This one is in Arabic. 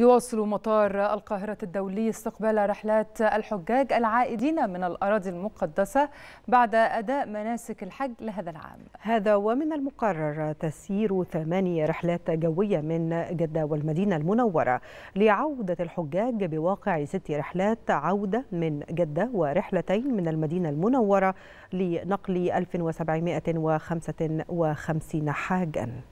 يواصل مطار القاهرة الدولي استقبال رحلات الحجاج العائدين من الأراضي المقدسة بعد أداء مناسك الحج لهذا العام هذا ومن المقرر تسيير ثماني رحلات جوية من جدة والمدينة المنورة لعودة الحجاج بواقع ست رحلات عودة من جدة ورحلتين من المدينة المنورة لنقل 1755 حاجا